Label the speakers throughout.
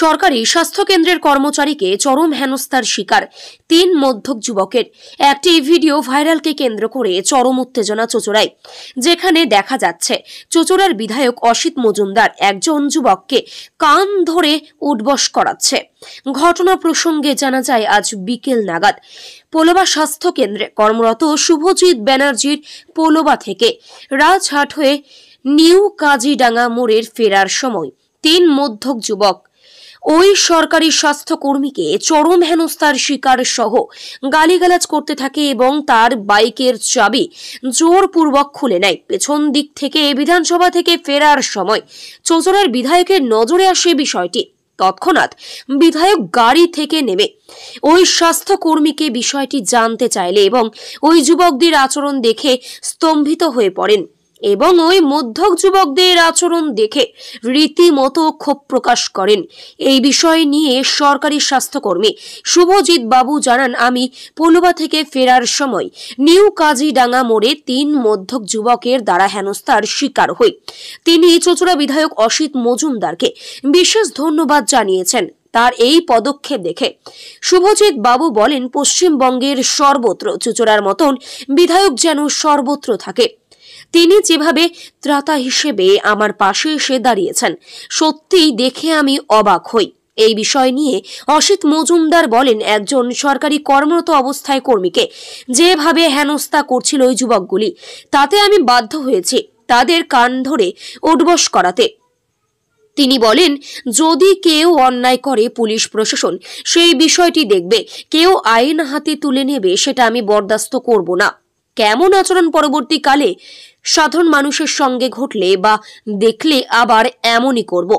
Speaker 1: সরকারি স্বাস্থ্যকেন্দ্রের কর্মচারীকে চরম হেনস্থার শিকার তিন মধ্যক যুবকের একটি ভিডিও ভাইরালকে কেন্দ্র করে চরম উত্তেজনা চোচড়ায় যেখানে দেখা যাচ্ছে চোচড়ার বিধায়ক অসিত মজুমদার একজন যুবককে কান ধরে উঠবস করাচ্ছে ঘটনা প্রসঙ্গে জানা যায় আজ বিকেল নাগাদ পোলোবা স্বাস্থ্য কেন্দ্রে কর্মরত শুভজিৎ ব্যানার্জির পোলোবা থেকে রাজহাট হয়ে নিউ কাজিডাঙ্গা মোড়ের ফেরার সময় তিন মধ্যক যুবক ওই সরকারি স্বাস্থ্যকর্মীকে চরম হেনস্থার শিকার সহ গালিগালাজ করতে থাকে এবং তার বাইকের চাবি জোরপূর্বক খুলে নেয় পেছন দিক থেকে বিধানসভা থেকে ফেরার সময় চোচরার বিধায়কের নজরে আসে বিষয়টি তৎক্ষণাৎ বিধায়ক গাড়ি থেকে নেমে ওই স্বাস্থ্যকর্মীকে বিষয়টি জানতে চাইলে এবং ওই যুবকদের আচরণ দেখে স্তম্ভিত হয়ে পড়েন এবং ওই মধ্যক যুবকদের আচরণ দেখে রীতিমতো ক্ষোভ প্রকাশ করেন এই বিষয় নিয়ে সরকারি স্বাস্থ্যকর্মী শুভজিৎ বাবু জানান আমি পলুবা থেকে ফেরার সময় নিউ কাজিডাঙ্গা মোড়ে তিন মধ্যক যুবকের দ্বারা হেনস্থার শিকার হই তিনি চচুরা বিধায়ক অসিত মজুমদারকে বিশেষ ধন্যবাদ জানিয়েছেন তার এই পদক্ষেপ দেখে শুভজিৎ বাবু বলেন পশ্চিমবঙ্গের সর্বত্র চুচুরার মতন বিধায়ক যেন সর্বত্র থাকে তিনি যেভাবে ত্রাতা হিসেবে আমার পাশে এসে দাঁড়িয়েছেন সত্যিই দেখে আমি অবাক হই এই বিষয় নিয়ে অসিত মজুমদার বলেন একজন সরকারি কর্মরত অবস্থায় কর্মীকে যেভাবে হেনস্থা করছিল ওই যুবকগুলি তাতে আমি বাধ্য হয়েছি তাদের কান ধরে উঠবস করাতে তিনি বলেন যদি কেউ অন্যায় করে পুলিশ প্রশাসন সেই বিষয়টি দেখবে কেউ আইন হাতে তুলে নেবে সেটা আমি বরদাস্ত করব না কেমন আচরণ পরবর্তীকালে সাধারণ মানুষের সঙ্গে ঘটলে বা দেখলে আবার এমনই করব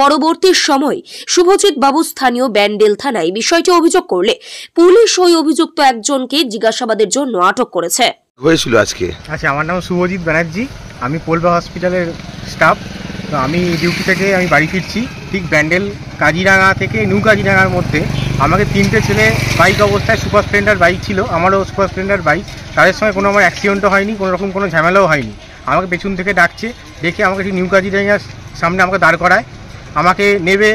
Speaker 1: পরবর্তী সময় শুভজিৎ বাবু স্থানীয় ব্যান্ডেল থানায় বিষয়টি অভিযোগ করলে পুলিশ ওই অভিযুক্ত একজনকে জিজ্ঞাসাবাদের জন্য আটক করেছে
Speaker 2: হয়েছিল আজকে আচ্ছা আমার নাম শুভজিৎ ব্যানার্জি আমি পোলবা হসপিটালের স্টাফ তো আমি ডিউটি থেকে আমি বাড়ি ফিরছি ঠিক ব্যান্ডেল কাজিরাঙা থেকে নিউ কাজিরাঙার মধ্যে আমাকে তিনটে ছেলে বাইক অবস্থায় সুপার স্প্লেন্ডার বাইক ছিল আমারও সুপার স্প্লেন্ডার বাইক তাদের সঙ্গে কোনো আমার অ্যাক্সিডেন্টও হয়নি কোনো রকম কোনো ঝামেলাও হয়নি আমাকে পেছন থেকে ডাকছে দেখে আমাকে ঠিক নিউ কাজিরাঙার সামনে আমাকে দাঁড় করায় আমাকে নেবে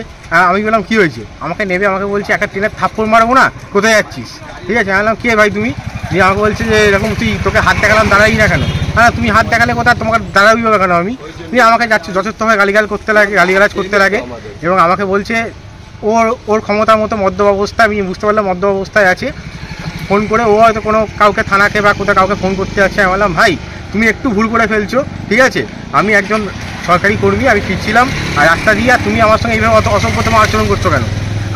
Speaker 2: আমি বললাম কী হয়েছে আমাকে নেবে আমাকে বলছে একটা ট্রেনের থাপ্পড় মারবো না কোথায় যাচ্ছিস ঠিক আছে আমি বললাম কে ভাই তুমি দিয়ে আমাকে বলছে যে এরকম তুই তোকে হাত দেখালাম দাঁড়াই না কেন হ্যাঁ তুমি হাত দেখালে কোথায় তোমাকে দাঁড়াবি হবে কেন আমি তুমি আমাকে যাচ্ছি যথেষ্টভাবে গালিগাল করতে লাগে গালিগালাজ করতে লাগে এবং আমাকে বলছে ওর ওর ক্ষমতার মতো মদ্যপ অবস্থা আমি বুঝতে পারলাম মদ্য অবস্থায় আছে ফোন করে ও হয়তো কোনো কাউকে থানাকে বা কোথাও কাউকে ফোন করতে যাচ্ছে আমি বললাম ভাই তুমি একটু ভুল করে ফেলছো ঠিক আছে আমি একজন সরকারি কর্মী আমি ফিরছিলাম আর রাস্তা দিয়ে আর তুমি আমার সঙ্গে এইভাবে অত অসভ্যতম আচরণ করছো কেন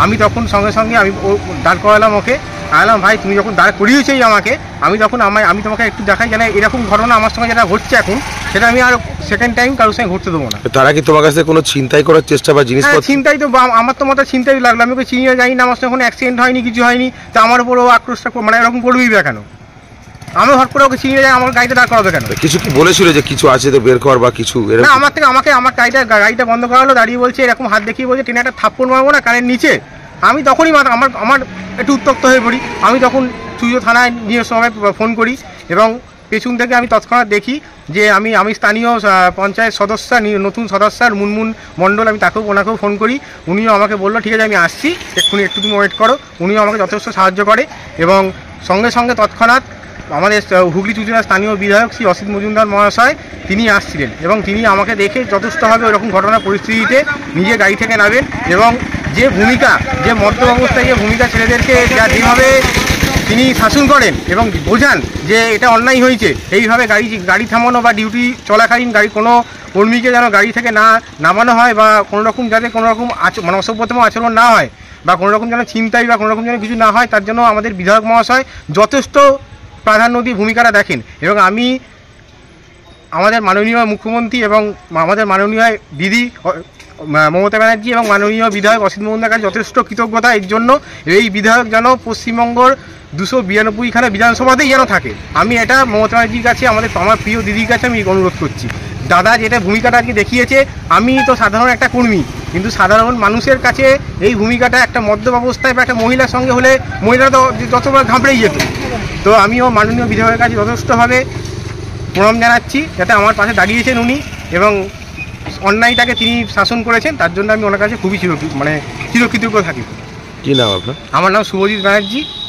Speaker 2: আমি তখন সঙ্গে সঙ্গে আমি ও দাঁড় করালাম ওকে আলাম ভাই তুমি যখন দাঁড় করিয়েছি আমাকে আমি তখন আমায় আমি তোমাকে একটু দেখাই যেন এরকম ঘটনা আমার সঙ্গে যেটা ঘটছে এখন সেটা আমি আর সেকেন্ড টাইম কারোর সঙ্গে ঘটতে দেবো না তারা কি তোমার কাছে কোনো চিন্তাই করার চেষ্টা বা জিনিস চিন্তাই হ্যাঁ, তো আমার তো মতো চিন্তাই লাগলো আমি ওকে চিনিয়ে জানি না আমার সঙ্গে কোনো অ্যাক্সিডেন্ট হয়নি কিছু হয়নি তা আমার ও আক্রোশটা মানে এরকম করবেই বা কেন আমি হট করে ওকে চিনিয়ে যাই আমার গাড়িতে দাঁড় করাবে কেন কিছু কি বলেছিল যে কিছু আছে তো বের কর বা কিছু না আমার থেকে আমাকে আমার গাড়িটা গাড়িটা বন্ধ করালো দাঁড়িয়ে বলছে এরকম হাত দেখিয়ে বলছে ট্রেনে একটা থাপ্পড় মারবো না কানের নিচে আমি তখনই মাথা আমার আমার একটু উত্তক্ত হয়ে পড়ি আমি তখন সুইজ থানায় নিয়ে সময় ফোন করি এবং পেছন থেকে আমি তৎক্ষণাৎ দেখি যে আমি আমি স্থানীয় পঞ্চায়েত সদস্য নতুন সদস্যার মুনমুন মণ্ডল আমি তাকেও ওনাকেও ফোন করি উনিও আমাকে বললো ঠিক আছে আমি আসছি এক্ষুনি একটু তুমি ওয়েট করো উনিও আমাকে যথেষ্ট সাহায্য করে এবং সঙ্গে সঙ্গে তৎক্ষণাৎ আমাদের হুগলি চুচুড়ার স্থানীয় বিধায়ক শ্রী অসিত মজুমদার মহাশয় তিনি আসছিলেন এবং তিনি আমাকে দেখে যথেষ্টভাবে ওরকম ঘটনা পরিস্থিতিতে নিজে গাড়ি থেকে নামেন এবং যে ভূমিকা যে মদ্য অবস্থায় যে ভূমিকা ছেলেদেরকে যা যেভাবে তিনি শাসন করেন এবং বোঝান যে এটা অন্যায় হয়েছে এইভাবে গাড়ি গাড়ি থামানো বা ডিউটি চলাকালীন গাড়ি কোনো কর্মীকে যেন গাড়ি থেকে না নামানো হয় বা কোনো রকম যাতে কোনো রকম আচ মানে অসভ্যতম আচরণ না হয় বা কোনো রকম যেন ছিনতাই বা কোনো রকম যেন কিছু না হয় তার জন্য আমাদের বিধায়ক মহাশয় যথেষ্ট প্রাধান্য দিয়ে ভূমিকাটা দেখেন এবং আমি আমাদের মাননীয় মুখ্যমন্ত্রী এবং আমাদের মাননীয় দিদি মমতা ব্যানার্জি এবং মাননীয় বিধায়ক অসিত মোহন দেখার যথেষ্ট কৃতজ্ঞতা এর জন্য এই বিধায়ক যেন পশ্চিমবঙ্গর দুশো বিরানব্বইখানে বিধানসভাতেই যেন থাকে আমি এটা মমতা ব্যানার্জির কাছে আমাদের আমার প্রিয় দিদির কাছে আমি অনুরোধ করছি দাদা যেটা ভূমিকাটা আজকে দেখিয়েছে আমি তো সাধারণ একটা কর্মী কিন্তু সাধারণ মানুষের কাছে এই ভূমিকাটা একটা মদ্যপ অবস্থায় বা একটা মহিলার সঙ্গে হলে মহিলা তো যতবার ঘাবড়েই যেত তো আমিও মাননীয় বিধায়কের কাছে যথেষ্টভাবে প্রণাম জানাচ্ছি যাতে আমার পাশে দাঁড়িয়েছেন উনি এবং অন্যায়টাকে তিনি শাসন করেছেন তার জন্য আমি ওনার কাছে খুবই চির মানে চিরকৃতজ্ঞ থাকি কী নাম আপনার আমার নাম শুভজিৎ ব্যানার্জি